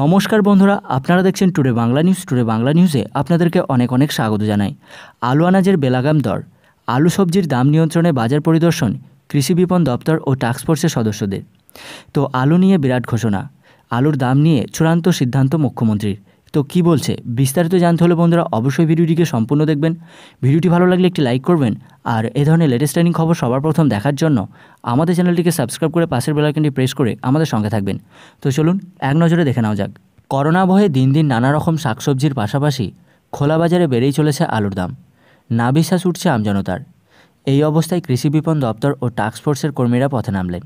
নমস্কার বন্ধুরা আপনারা দেখছেন today Bangla news today Bangla নিউজে আপনাদেরকে অনেক অনেক স্বাগত জানাই আলু আনাজের বেলাগাম দর আলু সবজির দাম নিয়ন্ত্রণে বাজার পরিদর্শন কৃষি বিপণ দপ্তর ও টাস্কফোর্সের সদস্যদের তো আলু নিয়ে বিরাট ঘোষণা আলুর দাম নিয়ে চূড়ান্ত সিদ্ধান্ত মুখ্যমন্ত্রীর তো কি বলছে বিস্তারিত জানতে হলে বন্ধুরা অবশ্যই ভিডিওটিকে সম্পূর্ণ দেখবেন ভিডিওটি ভালো লাগলে একটি লাইক করবেন আর এ ধরনের লেটেস্ট ট্রেনিং খবর সবার প্রথম দেখার জন্য আমাদের চ্যানেলটিকে সাবস্ক্রাইব করে পাশের বেলাইকনটি প্রেস করে আমাদের সঙ্গে থাকবেন তো চলুন এক নজরে দেখে নেওয়া যাক করোনা ভয়ে দিন দিন নানা রকম শাকসবজির পাশাপাশি খোলা বাজারে বেড়েই চলেছে আলুর দাম না বিশ্বাস উঠছে আমজনতার এই অবস্থায় কৃষি বিপণ দপ্তর ও টাস্কফোর্সের কর্মীরা পথে নামলেন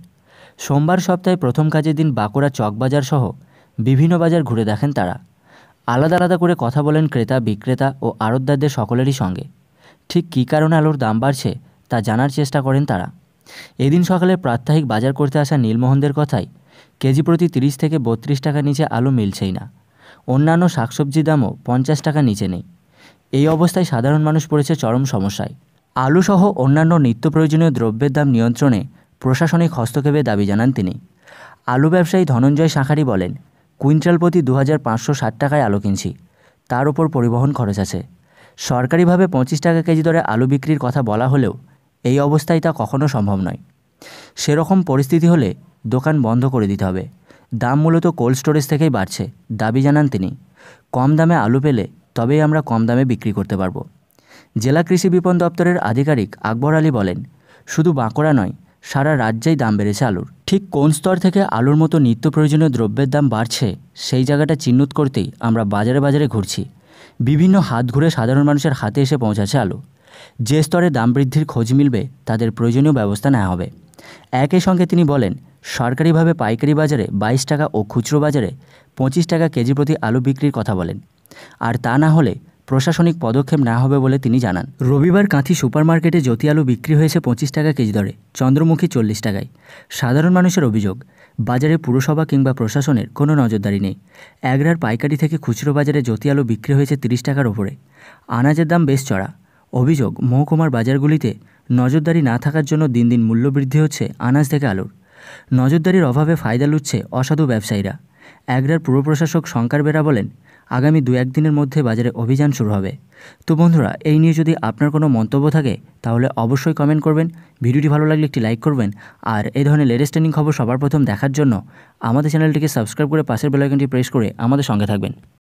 সোমবার সপ্তাহে প্রথম কাজের দিন বাঁকুড়া চকবাজারসহ বিভিন্ন বাজার ঘুরে দেখেন তারা আলাদা আলাদা করে কথা বলেন ক্রেতা বিক্রেতা ও আড়তদারদের সকলেরই সঙ্গে ঠিক কী কারণে আলুর দাম বাড়ছে তা জানার চেষ্টা করেন তারা এদিন সকালে প্রাত্যহিক বাজার করতে আসা নীলমোহনদের কথাই কেজি প্রতি তিরিশ থেকে বত্রিশ টাকা নিচে আলু মিলছেই না অন্যান্য শাকসবজির দামও পঞ্চাশ টাকা নিচে নেই এই অবস্থায় সাধারণ মানুষ পড়েছে চরম সমস্যায় আলুসহ অন্যান্য নিত্য প্রয়োজনীয় দ্রব্যের দাম নিয়ন্ত্রণে প্রশাসনিক হস্তক্ষেপের দাবি জানান তিনি আলু ব্যবসায়ী ধনঞ্জয় শাঁখারি বলেন কুইন্টাল প্রতি দু হাজার পাঁচশো ষাট টাকায় আলু কিনছি তার উপর পরিবহন খরচ আছে সরকারিভাবে পঁচিশ টাকা কেজি দরে আলু বিক্রির কথা বলা হলেও এই অবস্থায় তা কখনো সম্ভব নয় সেরকম পরিস্থিতি হলে দোকান বন্ধ করে দিতে হবে দাম মূলত কোল্ড স্টোরেজ থেকেই বাড়ছে দাবি জানান তিনি কম দামে আলু পেলে তবেই আমরা কম দামে বিক্রি করতে পারব জেলা কৃষি বিপণ দপ্তরের আধিকারিক আকবর আলী বলেন শুধু বাঁকুড়া নয় সারা রাজ্যেই দাম বেড়েছে আলুর ঠিক কোন স্তর থেকে আলুর মতো নিত্য প্রয়োজনীয় দ্রব্যের দাম বাড়ছে সেই জায়গাটা চিহ্নিত করতেই আমরা বাজারে বাজারে ঘুরছি বিভিন্ন হাত ঘুরে সাধারণ মানুষের হাতে এসে পৌঁছাচ্ছে আলু যে স্তরে দাম বৃদ্ধির খোঁজ মিলবে তাদের প্রয়োজনীয় ব্যবস্থা নেওয়া হবে একই সঙ্গে তিনি বলেন সরকারিভাবে পাইকারি বাজারে ২২ টাকা ও খুচরো বাজারে পঁচিশ টাকা কেজি প্রতি আলু বিক্রির কথা বলেন আর তা না হলে প্রশাসনিক পদক্ষেপ না হবে বলে তিনি জানান রবিবার কাঁথি সুপার মার্কেটে জ্যোতি আলু বিক্রি হয়েছে পঁচিশ টাকা কেজি দরে চন্দ্রমুখী চল্লিশ টাকায় সাধারণ মানুষের অভিযোগ বাজারে পুরসভা কিংবা প্রশাসনের কোনো নজরদারি নেই একরার পাইকারি থেকে খুচরো বাজারে জ্যোতি আলু বিক্রি হয়েছে তিরিশ টাকার ওপরে আনাজের দাম বেশ চড়া অভিযোগ মহকুমার বাজারগুলিতে নজরদারি না থাকার জন্য দিন দিন মূল্য বৃদ্ধি হচ্ছে আনাজ থেকে আলুর নজরদারির অভাবে ফায়দা লুটছে অসাধু ব্যবসায়ীরা এগরার পুর প্রশাসক শঙ্কর বেরা বলেন আগামী দু একদিনের মধ্যে বাজারে অভিযান শুরু হবে তো বন্ধুরা এই নিয়ে যদি আপনার কোনো মন্তব্য থাকে তাহলে অবশ্যই কমেন্ট করবেন ভিডিওটি ভালো লাগলে একটি লাইক করবেন আর এই ধরনের লেটেস্ট ট্রেনিং খবর সবার প্রথম দেখার জন্য আমাদের চ্যানেলটিকে সাবস্ক্রাইব করে পাশের বেলাইকনটি প্রেস করে আমাদের সঙ্গে থাকবেন